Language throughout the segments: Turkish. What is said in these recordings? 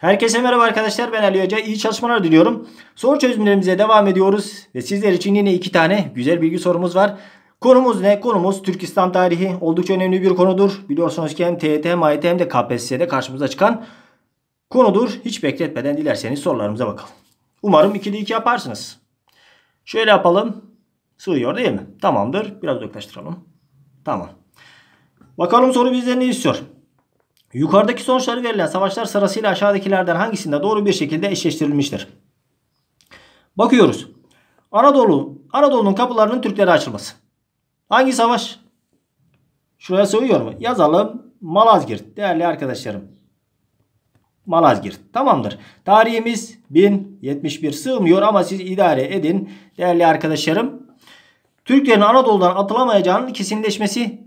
Herkese merhaba arkadaşlar ben Ali Hoca. iyi çalışmalar diliyorum. Soru çözümlerimize devam ediyoruz. Ve sizler için yine iki tane güzel bilgi sorumuz var. Konumuz ne? Konumuz Türkistan tarihi. Oldukça önemli bir konudur. Biliyorsunuz ki hem TYT hem AYT hem de KPSS'de karşımıza çıkan konudur. Hiç bekletmeden dilerseniz sorularımıza bakalım. Umarım 2'de 2 yaparsınız. Şöyle yapalım. Sığıyor değil mi? Tamamdır. Biraz uzaklaştıralım. Tamam. Bakalım soru bizden ne istiyor? Yukarıdaki sonuçları verilen savaşlar sırasıyla aşağıdakilerden hangisinde doğru bir şekilde eşleştirilmiştir? Bakıyoruz. Anadolu, Anadolu'nun kapılarının Türklere açılması. Hangi savaş? Şuraya sığıyor mu? Yazalım. Malazgirt. Değerli arkadaşlarım. Malazgirt. Tamamdır. Tarihimiz 1071 sığmıyor ama siz idare edin. Değerli arkadaşlarım. Türklerin Anadolu'dan atılamayacağının kesinleşmesi.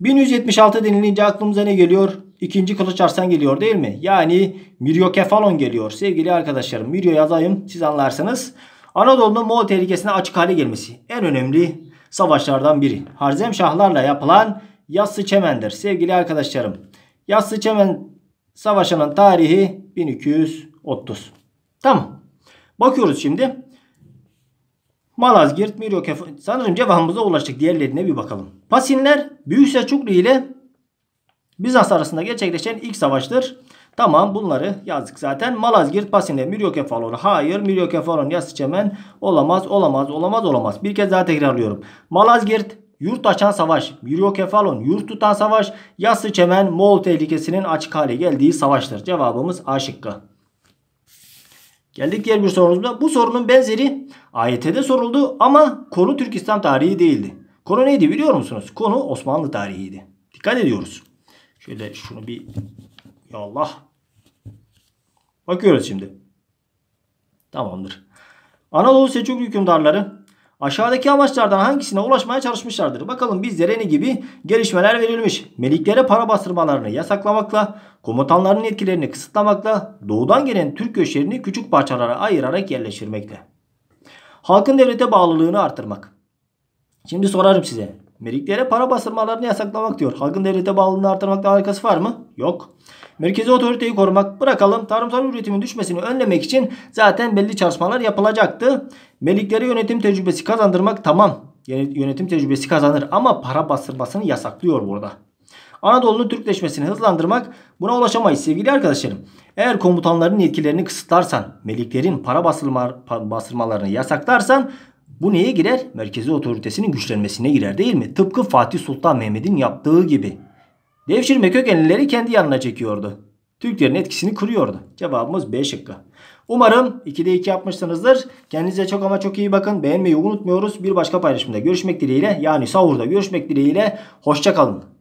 1176 denilince aklımıza ne geliyor? ikinci kılıç arsan geliyor değil mi? Yani miryokefalon geliyor. Sevgili arkadaşlarım miryo yazayım siz anlarsınız. Anadolu'nun Moğol tehlikesine açık hale gelmesi en önemli savaşlardan biri. Harzem Şahlarla yapılan Yassı Çemen'dir. Sevgili arkadaşlarım Yassı Çemen savaşının tarihi 1230. Tamam. Bakıyoruz şimdi. Malazgirt, Miryokefalon sanırım cevabımıza ulaştık. Diğerlerine bir bakalım. Pasinler Büyük Selçuklu ile Bizans arasında gerçekleşen ilk savaştır. Tamam bunları yazdık zaten. Malazgirt Pasine Miryokefalon. Hayır Miryokefalon Yasıçemen olamaz olamaz olamaz olamaz. Bir kez daha tekrarlıyorum. Malazgirt yurt açan savaş. Miryokefalon yurt tutan savaş. Yasıçemen Moğol tehlikesinin açık hale geldiği savaştır. Cevabımız A şıkkı. Geldik diğer bir sorumuzda. Bu sorunun benzeri AYT'de soruldu ama konu Türk İslam tarihi değildi. Konu neydi biliyor musunuz? Konu Osmanlı tarihiydi. Dikkat ediyoruz. Şöyle şunu bir ya Allah. Bakıyoruz şimdi. Tamamdır. Anadolu Selçuklu hükümdarları aşağıdaki amaçlardan hangisine ulaşmaya çalışmışlardır? Bakalım bizlere ne gibi gelişmeler verilmiş. Meliklere para bastırmalarını yasaklamakla, komutanların yetkilerini kısıtlamakla, doğudan gelen Türk göçlerini küçük parçalara ayırarak yerleştirmekle. Halkın devlete bağlılığını artırmak. Şimdi sorarım size. Meliklere para bastırmalarını yasaklamak diyor. Halkın devlete bağlılığını artırmakla alakası var mı? Yok. Merkezi otoriteyi korumak bırakalım. Tarımsal üretimin düşmesini önlemek için zaten belli çalışmalar yapılacaktı. Meliklere yönetim tecrübesi kazandırmak tamam. Yönetim tecrübesi kazanır ama para bastırmasını yasaklıyor burada. Anadolu'nun Türkleşmesini hızlandırmak buna ulaşamayız sevgili arkadaşlarım. Eğer komutanların yetkilerini kısıtlarsan, meliklerin para bastırma, bastırmalarını yasaklarsan bu neye girer? Merkezi otoritesinin güçlenmesine girer değil mi? Tıpkı Fatih Sultan Mehmet'in yaptığı gibi. Devşirme kökenlileri kendi yanına çekiyordu. Türklerin etkisini kırıyordu. Cevabımız B şıkkı. Umarım 2'de 2 yapmışsınızdır. Kendinize çok ama çok iyi bakın. Beğenmeyi unutmuyoruz. Bir başka paylaşımda görüşmek dileğiyle yani sahurda görüşmek dileğiyle. Hoşçakalın.